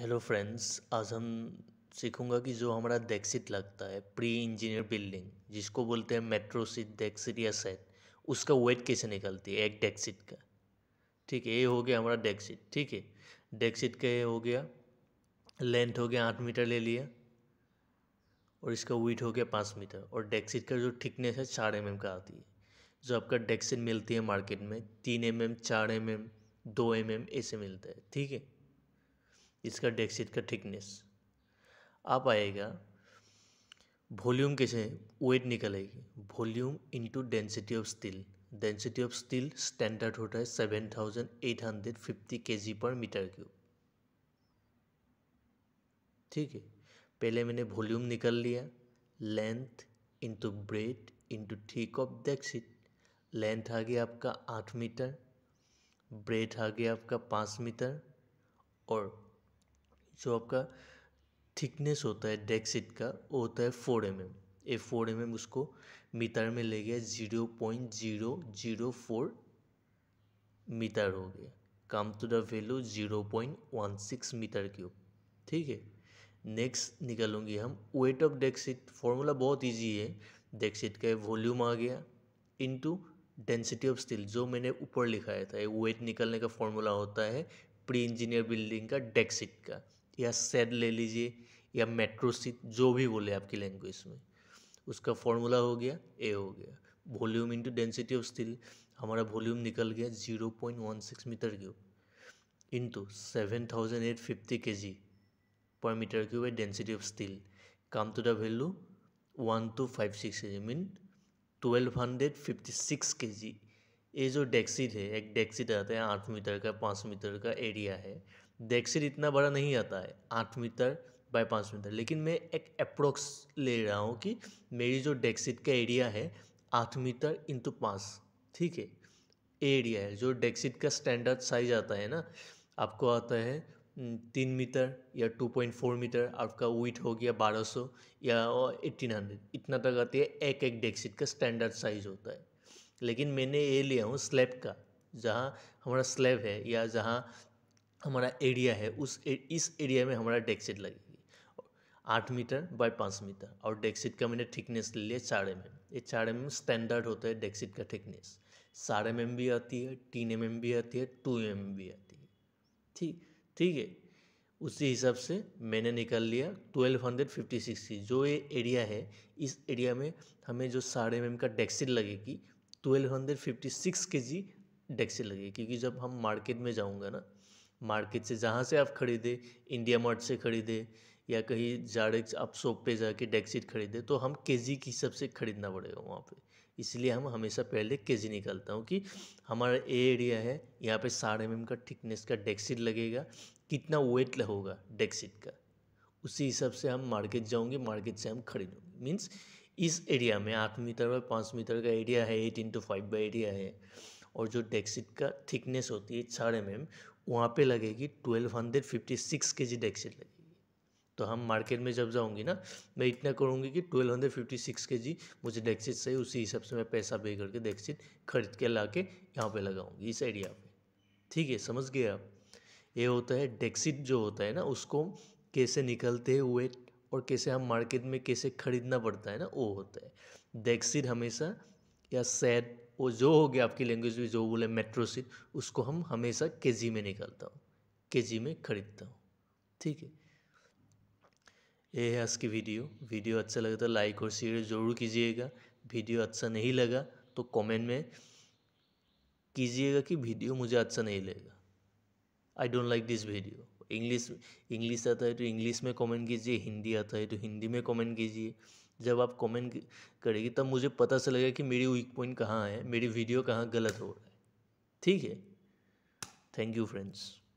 Hello friends आज हम सीखूंगा कि जो हमारा डेक्सिट लगता है प्री इंजीनियर बिल्डिंग जिसको बोलते हैं मेट्रो सीट डेक्सिट या सेट उसका वेट कैसे निकलती है एक डेक्सिट का ठीक है ये हो गया हमारा डेक्सिट ठीक है डेक्सिट का ये हो गया लेंथ हो गया आठ मीटर ले लिया और इसका वेट हो गया पाँच मीटर और डेक्सिट का जो थिकनेस है चार एम mm का आती है जो आपका डेक्सिट मिलती है मार्केट में तीन एम mm, एम चार एम mm, एम दो एम एम ऐसे मिलता है ठीक है इसका डेक्सिट का थिकनेस आप आएगा वॉल्यूम कैसे वेट निकलेगी volume into density of steel density of steel standard होता है seven thousand eight hundred fifty K G per metre cube ठीक है पहले मैंने वॉल्यूम निकल लिया length into breadth into thick of deck sheet length आ गया आपका आठ मीटर ब्रेड आ गया आपका पाँच मीटर और जो आपका थिकनेस होता है डेक सीट का वो होता है four M M a four M M उसको मीटर में ले गया zero point zero zero four metre हो गया come to the value zero point one six metre cube ठीक है नेक्स्ट निकालूंगी हम वेट ऑफ डेक्सिट फॉर्मूला बहुत ईजी है डेक्सिट का वॉल्यूम आ गया टू डेंसिटी ऑफ स्टील जो मैंने ऊपर लिखाया था वेट निकालने का फॉर्मूला होता है प्री इंजीनियर बिल्डिंग का डेक्सिट का या सेड ले लीजिए या मेट्रोसिट जो भी बोले आपकी लैंग्वेज में उसका फॉर्मूला हो गया ए हो गया volume into density of steel हमारा वॉल्यूम निकल गया zero point one six metre cube into seven thousand eight fifty K G per metre cube है density of steel come to to the value one five six K G mean twelve hundred fifty six K G ये जो डेक्सिट है एक डेक्सिट आता है आठ metre का पाँच मीटर का एरिया है डेक्सिट इतना बड़ा नहीं आता है आठ मीटर बाय पाँच मीटर लेकिन मैं एक अप्रोक्स ले रहा हूँ कि मेरी जो डेक्सिट का एरिया है आठ मीटर इंटू पाँच ठीक है एरिया है जो डेक्सिट का स्टैंडर्ड साइज आता है ना आपको आता है तीन मीटर या टू पॉइंट फोर मीटर आपका वेट हो गया बारह सौ या एट्टीन हंड्रेड इतना तक आती है एक एक डेक्सिट का स्टैंडर्ड साइज होता है लेकिन मैंने ये लिया हूँ स्लैब का जहाँ हमारा स्लैब है या जहाँ हमारा एरिया है उस ए, इस एरिया में हमारा डेक्सिट लगेगी आठ मीटर बाय पाँच मीटर और डेक्सिट का मैंने थिकनेस ले लिया चार एम mm। एम ये चार एम एम स्टैंडर्ड होता है डेक्सिट का थिकनेस चार एम एम भी आती है तीन एम mm एम भी आती है टू एम एम भी आती है ठीक ठीक है उसी हिसाब से मैंने निकाल लिया ट्वेल्व हंड्रेड फिफ्टी सिक्स की जो ये एरिया है इस एरिया में हमें जो साढ़े एम mm का डेक्सिट लगेगी twelve hundred fifty six K जी टैक्सी लगेगी क्योंकि जब हम मार्केट में जाऊँगा ना मार्केट से जहाँ से आप खरीदे इंडिया मार्ट से खरीदे या कहीं जाड़े आप शॉप पे जाके डेक्सीट खरीदे तो हम जी के हिसाब से खरीदना पड़ेगा वहाँ पे इसलिए हम हमेशा पहले के जी निकालता हूँ कि हमारा ए एरिया है यहाँ पे साढ़े एम mm का थिकनेस का डेक्सीट लगेगा कितना वेट होगा डेक्सीट का उसी हिसाब से हम मार्केट जाऊँगे मार्केट से हम खरीदूँगे मीन्स इस एरिया में आठ मीटर बाय पाँच मीटर का एरिया है eight into five by area है और जो डेक्सिट का थिकनेस होती है चार एम एम वहाँ पर लगेगी twelve hundred fifty six K जी डेक्सिट लगेगी तो हम मार्केट में जब जाऊँगी ना मैं इतना करूँगी कि twelve hundred fifty six K जी मुझे डेक्सिट सही उसी हिसाब से मैं पैसा पे करके डेक्सिट खरीद के ला के यहाँ पर लगाऊँगी इस एरिया पर ठीक है समझ गए आप ये होता है डेक्सिट जो होता है ना उसको कैसे निकलते हुए और कैसे हम मार्केट में कैसे ख़रीदना पड़ता है ना वो होता है डेक्सिट हमेशा या सैड वो जो हो गया आपकी लैंग्वेज में जो बोले मेट्रोसिट उसको हम हमेशा के में निकालता हूँ के में ख़रीदता हूँ ठीक है ये है आज की वीडियो वीडियो अच्छा लगा तो लाइक और शेयर जरूर कीजिएगा वीडियो अच्छा नहीं लगा तो कमेंट में कीजिएगा कि वीडियो मुझे अच्छा नहीं लगेगा I don't like this video English English आता है तो इंग्लिश में कमेंट कीजिए हिंदी आता है तो हिंदी में कमेंट कीजिए जब आप कमेंट करेगी तब मुझे पता चलेगा कि मेरी वीक पॉइंट कहाँ है मेरी वीडियो कहाँ गलत हो रहा है ठीक है थैंक यू फ्रेंड्स